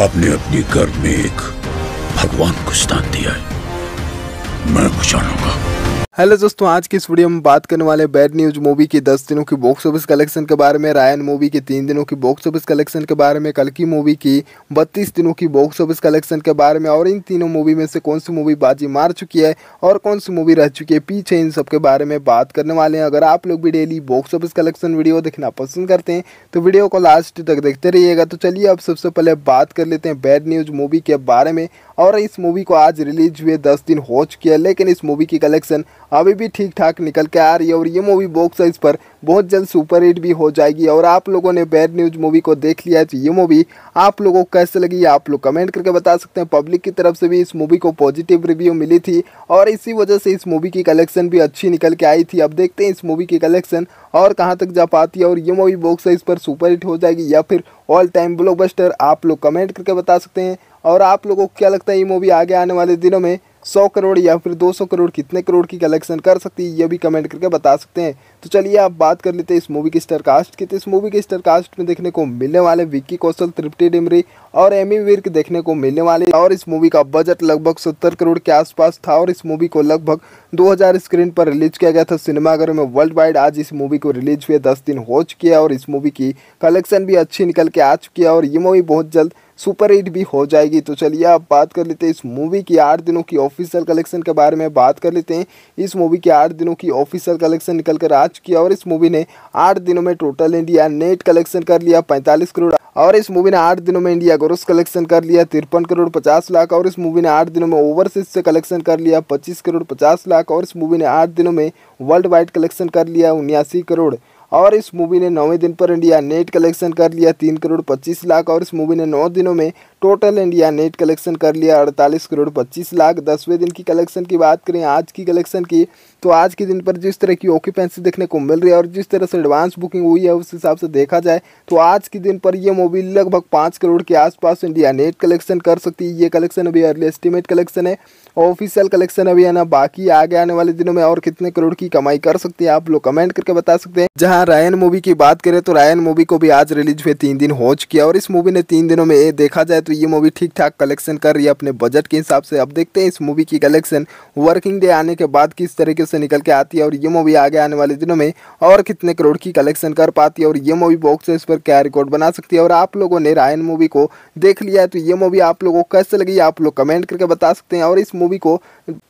आपने अपनी गर्भ में एक भगवान को स्थान दिया है मैं आऊंगा हेलो दोस्तों आज की इस वीडियो में बात करने वाले बैड न्यूज मूवी की 10 दिनों की बॉक्स ऑफिस कलेक्शन के बारे में रायन मूवी के तीन दिनों की बॉक्स ऑफिस कलेक्शन के बारे में कल की मूवी की 32 दिनों की बॉक्स ऑफिस कलेक्शन के बारे में और इन तीनों मूवी में से कौन सी मूवी बाजी मार चुकी है और कौन सी मूवी रह चुकी है पीछे इन सब के बारे में बात करने वाले हैं अगर आप लोग भी daily box office collection video देखना पसंद करते हैं तो वीडियो को लास्ट तक देखते रहिएगा तो चलिए अब सबसे पहले बात कर लेते हैं बैड न्यूज मूवी के बारे में और इस मूवी को आज रिलीज हुए दस दिन हो चुके हैं लेकिन इस मूवी की कलेक्शन अभी भी ठीक ठाक निकल के आ रही है और ये मूवी बॉक्स ऑफिस पर बहुत जल्द सुपर हिट भी हो जाएगी और आप लोगों ने बैड न्यूज मूवी को देख लिया है तो ये मूवी आप लोगों को कैसे लगी आप लोग कमेंट करके बता सकते हैं पब्लिक की तरफ से भी इस मूवी को पॉजिटिव रिव्यू मिली थी और इसी वजह से इस मूवी की कलेक्शन भी अच्छी निकल के आई थी अब देखते हैं इस मूवी की कलेक्शन और कहाँ तक जा पाती है और ये मूवी बॉक्स ऑफिस पर सुपर हिट हो जाएगी या फिर ऑल टाइम ब्लॉकबस्टर आप लोग कमेंट करके बता सकते हैं और आप लोगों को क्या लगता है ये मूवी आगे आने वाले दिनों में सौ करोड़ या फिर दो सौ करोड़ कितने करोड़ की कलेक्शन कर सकती है ये भी कमेंट करके बता सकते हैं तो चलिए आप बात कर लेते हैं इस मूवी के स्टार कास्ट की तो इस मूवी के स्टार कास्ट में देखने को मिलने वाले विक्की कौशल तृप्ति डिमरी और एमी विर्क देखने को मिलने वाले और इस मूवी का बजट लगभग सत्तर करोड़ के आसपास था और इस मूवी को लगभग दो स्क्रीन पर रिलीज किया गया था सिनेमाघर में वर्ल्ड वाइड आज इस मूवी को रिलीज हुए दस दिन हो चुके हैं और इस मूवी की कलेक्शन भी अच्छी निकल के आ चुकी है और ये मूवी बहुत जल्द सुपर हिट भी हो जाएगी तो चलिए आप बात कर लेते हैं इस मूवी की आठ दिनों की ऑफिशियल कलेक्शन के बारे में बात कर लेते हैं इस मूवी की आठ दिनों की ऑफिशियल कलेक्शन निकल कर आ चुकी है और इस मूवी ने आठ दिनों में टोटल इंडिया नेट कलेक्शन कर लिया पैंतालीस करोड़ और इस मूवी ने आठ दिनों में इंडिया ग्रोस कलेक्शन कर लिया तिरपन करोड़ पचास लाख और इस मूवी ने आठ दिनों में ओवरसीज से कलेक्शन कर लिया पच्चीस करोड़ पचास लाख और इस मूवी ने आठ दिनों में वर्ल्ड वाइड कलेक्शन कर लिया उन्यासी करोड़ और इस मूवी ने नौवें दिन पर इंडिया नेट कलेक्शन कर लिया तीन करोड़ पच्चीस लाख और इस मूवी ने नौ दिनों में टोटल इंडिया नेट कलेक्शन कर लिया अड़तालीस करोड़ पच्चीस लाख दसवें दिन की कलेक्शन की बात करें आज की कलेक्शन की तो आज के दिन पर जिस तरह की ऑक्यूपेंसी देखने को मिल रही है और जिस तरह से एडवांस बुकिंग हुई है उस हिसाब से देखा जाए तो आज के दिन पर यह मूवी लगभग पाँच करोड़ के आसपास इंडिया नेट कलेक्शन कर सकती है ये कलेक्शन अभी अर्ली एस्टिमेट कलेक्शन है ऑफिशियल कलेक्शन अभी है ना बाकी आगे आने वाले दिनों में और कितने करोड़ की कमाई कर सकती है आप लोग कमेंट करके बता सकते हैं जहाँ रायन मूवी की बात करें तो रायन मूवी को भी आज रिलीज हुए तीन दिन हो चुकी है और इस मूवी ने तीन दिनों में देखा जाए तो तो ये मूवी ठीक ठाक कलेक्शन कर रही है अपने बजट के हिसाब से अब देखते हैं इस मूवी की कलेक्शन वर्किंग डे आने के बाद किस तरीके से निकल के आती है और ये मूवी आगे आने वाले दिनों में और कितने करोड़ की कलेक्शन कर पाती है और ये मूवी बॉक्स ऑफिस पर क्या रिकॉर्ड बना सकती है और आप लोगों ने रायन मूवी को देख लिया है तो ये मूवी आप लोगों को कैसे लगी आप लोग कमेंट करके बता सकते हैं और इस मूवी को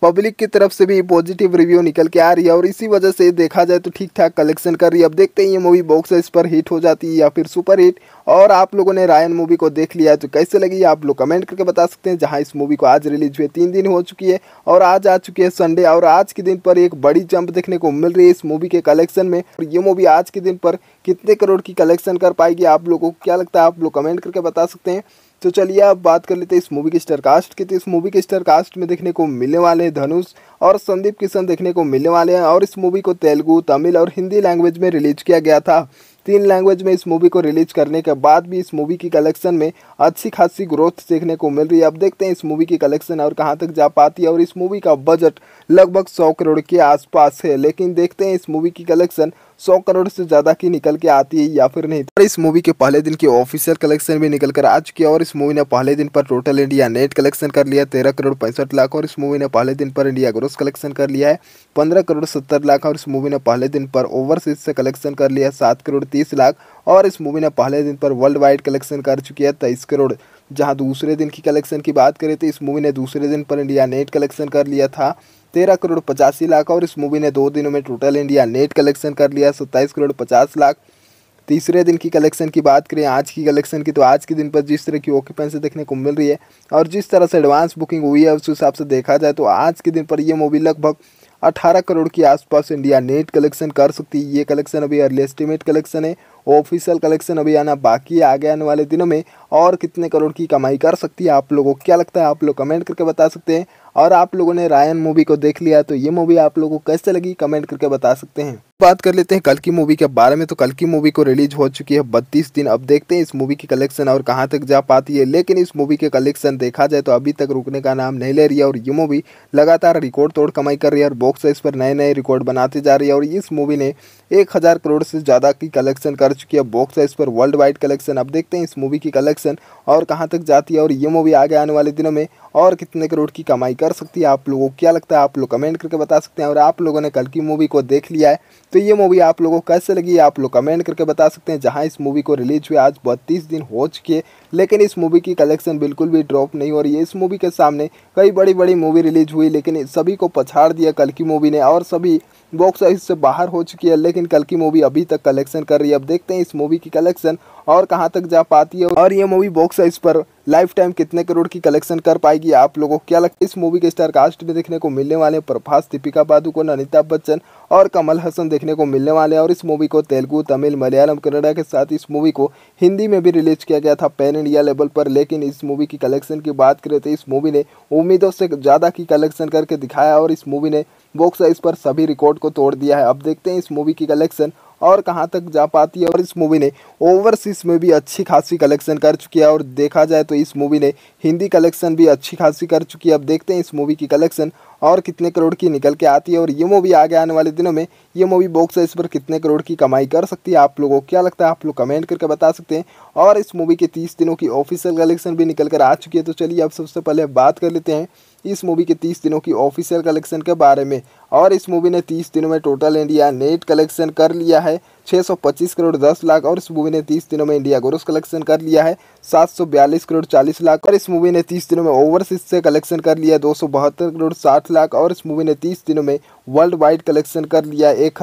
पब्लिक की तरफ से भी पॉजिटिव रिव्यू निकल के आ रही है और इसी वजह से देखा जाए तो ठीक ठाक कलेक्शन कर रही है अब देखते हैं ये मूवी बॉक्स ऑफिस पर हिट हो जाती है या फिर सुपर हिट और आप लोगों ने रायन मूवी को देख लिया तो कैसे लगी आप लोग कमेंट करके बता सकते हैं जहाँ इस मूवी को आज रिलीज हुए तीन दिन हो चुकी है और आज आ चुकी है संडे और आज के दिन पर एक बड़ी जंप देखने को मिल रही है इस मूवी के कलेक्शन में और ये मूवी आज के दिन पर कितने करोड़ की कलेक्शन कर पाएगी आप लोगों को क्या लगता है आप लोग कमेंट करके बता सकते हैं तो चलिए अब बात कर लेते हैं इस मूवी के स्टारकास्ट की तो इस मूवी के स्टारकास्ट में देखने को मिलने वाले हैं धनुष और संदीप किशन देखने को मिलने वाले हैं और इस मूवी को तेलुगू तमिल और हिंदी लैंग्वेज में रिलीज किया गया था तीन लैंग्वेज में इस मूवी को रिलीज करने के बाद भी इस मूवी की कलेक्शन में अच्छी खासी ग्रोथ देखने को मिल रही है अब देखते हैं इस मूवी की कलेक्शन और कहाँ तक जा पाती है और इस मूवी का बजट लगभग सौ करोड़ के आसपास है लेकिन देखते हैं इस मूवी की कलेक्शन सौ करोड़ से ज़्यादा की निकल के आती है या फिर नहीं और इस मूवी के पहले दिन की ऑफिशियल कलेक्शन भी निकल कर आ चुकी है और इस मूवी ने पहले दिन पर टोटल इंडिया नेट कलेक्शन कर लिया तेरह करोड़ पैंसठ लाख और इस मूवी ने पहले दिन पर इंडिया ग्रोस कलेक्शन कर लिया है पंद्रह करोड़ सत्तर लाख और इस मूवी ने पहले दिन पर ओवरसीज से कलेक्शन कर लिया सात करोड़ तीस लाख और इस मूवी ने पहले दिन पर वर्ल्ड वाइड कलेक्शन कर चुकी है तेईस करोड़ जहाँ दूसरे दिन की कलेक्शन की बात करें तो इस मूवी ने दूसरे दिन पर इंडिया नेट कलेक्शन कर लिया था तेरह करोड़ पचासी लाख और इस मूवी ने दो दिनों में टोटल इंडिया नेट कलेक्शन कर लिया सत्ताईस करोड़ पचास लाख तीसरे दिन की कलेक्शन की बात करें आज की कलेक्शन की तो आज के दिन पर जिस तरह की ऑक्यूपेंसी देखने को मिल रही है और जिस तरह से एडवांस बुकिंग हुई है उस हिसाब से देखा जाए तो आज के दिन पर यह मूवी लगभग अठारह करोड़ के आसपास इंडिया नेट कलेक्शन कर सकती है ये कलेक्शन अभी अर्ली एस्टिमेट कलेक्शन है ऑफिशियल कलेक्शन अभी आना बाकी है आगे आने वाले दिनों में और कितने करोड़ की कमाई कर सकती है आप लोगों को क्या लगता है आप लोग कमेंट करके बता सकते हैं और आप लोगों ने रायन मूवी को देख लिया तो ये मूवी आप लोगों को कैसे लगी कमेंट करके बता सकते हैं बात कर लेते हैं कल की मूवी के बारे में तो कल की मूवी को रिलीज हो चुकी है बत्तीस दिन अब देखते हैं इस मूवी की कलेक्शन और कहां तक जा पाती है लेकिन इस मूवी के कलेक्शन देखा जाए तो अभी तक रुकने का नाम नहीं ले रही है और ये मूवी लगातार रिकॉर्ड तोड़ कमाई कर रही है और बॉक्स ऑफिस पर नए नए रिकॉर्ड बनाते जा रही है और इस मूवी ने एक हज़ार करोड़ से ज़्यादा की कलेक्शन कर चुकी है बॉक्स ऑफिस पर वर्ल्ड वाइड कलेक्शन अब देखते हैं इस मूवी की कलेक्शन और कहाँ तक जाती है और ये मूवी आगे आने वाले दिनों में और कितने करोड़ की कमाई कर सकती है आप लोगों को क्या लगता है आप लोग कमेंट करके बता सकते हैं और आप लोगों ने कल की मूवी को देख लिया है तो ये मूवी आप लोगों को कैसे लगी आप लोग कमेंट करके बता सकते हैं जहाँ इस मूवी को रिलीज हुए आज बत्तीस दिन हो चुके लेकिन इस मूवी की कलेक्शन बिल्कुल भी ड्रॉप नहीं हो रही है इस मूवी के सामने कई बड़ी बड़ी मूवी रिलीज हुई लेकिन सभी को पछाड़ दिया कल की मूवी ने और सभी बॉक्स ऑफिस से बाहर हो चुकी है लेकिन कल की मूवी अभी तक कलेक्शन कर रही है अब देखते हैं इस मूवी की कलेक्शन और कहाँ तक जा पाती है और ये मूवी बॉक्स ऑफिस पर लाइफ टाइम कितने करोड़ की कलेक्शन कर पाएगी आप लोगों को क्या लगता है इस मूवी के स्टार कास्ट में देखने को मिलने वाले हैं प्रभास दीपिका पादुकोण अनिताभ बच्चन और कमल हसन देखने को मिलने वाले हैं और इस मूवी को तेलुगु तमिल मलयालम कन्नडा के साथ इस मूवी को हिंदी में भी रिलीज किया गया था पैन इंडिया लेवल पर लेकिन इस मूवी की कलेक्शन की बात करें तो इस मूवी ने उम्मीदों से ज़्यादा की कलेक्शन करके दिखाया और इस मूवी ने बॉक्स साइज पर सभी रिकॉर्ड को तोड़ दिया है अब देखते हैं इस मूवी की कलेक्शन और कहाँ तक जा पाती है और इस मूवी ने ओवरसीज में भी अच्छी खासी कलेक्शन कर चुकी है और देखा जाए तो इस मूवी ने हिंदी कलेक्शन भी अच्छी खासी कर चुकी है अब देखते हैं इस मूवी की कलेक्शन और कितने करोड़ की निकल के आती है और ये मूवी आगे आने वाले दिनों में ये मूवी बॉक्स साइज पर कितने करोड़ की कमाई कर सकती है आप लोगों को क्या लगता है आप लोग कमेंट करके बता सकते हैं और इस मूवी के तीस दिनों की ऑफिशियल कलेक्शन भी निकल कर आ चुकी है तो चलिए अब सबसे पहले बात कर लेते हैं इस मूवी के 30 दिनों की ऑफिशियल कलेक्शन के बारे में और इस मूवी ने 30 दिनों में टोटल इंडिया नेट कलेक्शन कर लिया है 625 करोड़ 10 लाख और इस मूवी ने 30 दिनों में इंडिया ग्रोस कलेक्शन कर लिया है 742 करोड़ 40 लाख और इस मूवी ने 30 दिनों में ओवरसीज से कलेक्शन कर लिया दो करोड़ 60 लाख और इस मूवी ने 30 दिनों में वर्ल्ड वाइड कलेक्शन कर लिया एक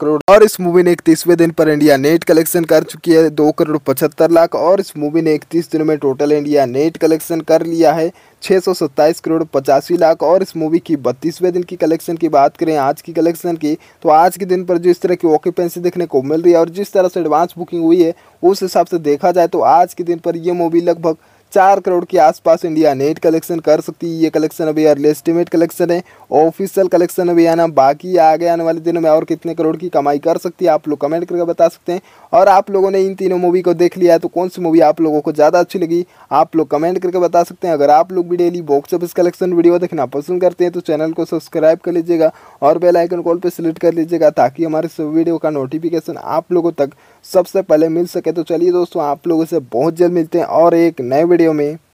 करोड़ और इस मूवी ने इकतीसवें दिन पर इंडिया नेट कलेक्शन कर चुकी है दो करोड़ पचहत्तर लाख और इस मूवी ने इकतीस दिनों में टोटल इंडिया नेट कलेक्शन कर लिया है छः करोड़ पचासी लाख और इस मूवी की बत्तीसवें दिन की कलेक्शन की बात करें आज की कलेक्शन की तो आज के दिन पर जो इस तरह की ऑक्यूपेंसी देखने को मिल रही है और जिस तरह से एडवांस बुकिंग हुई है उस हिसाब से देखा जाए तो आज के दिन पर यह मूवी लगभग चार करोड़ के आसपास इंडिया नेट कलेक्शन कर सकती है ये कलेक्शन अभी अर्ली एस्टिमेट कलेक्शन है ऑफिशियल कलेक्शन अभी आना बाकी आगे आने वाले दिनों में और कितने करोड़ की कमाई कर सकती है आप लोग कमेंट करके बता सकते हैं और आप लोगों ने इन तीनों मूवी को देख लिया है तो कौन सी मूवी आप लोगों को ज़्यादा अच्छी लगी आप लोग कमेंट करके बता सकते हैं अगर आप लोग भी daily box office collection video देखना पसंद करते हैं तो चैनल को सब्सक्राइब कर लीजिएगा और बेलाइकन कॉल पर सिलेक्ट कर लीजिएगा ताकि हमारे सब वीडियो का नोटिफिकेशन आप लोगों तक सबसे पहले मिल सके तो चलिए दोस्तों आप लोगों से बहुत जल्द मिलते हैं और एक नए वीडियो में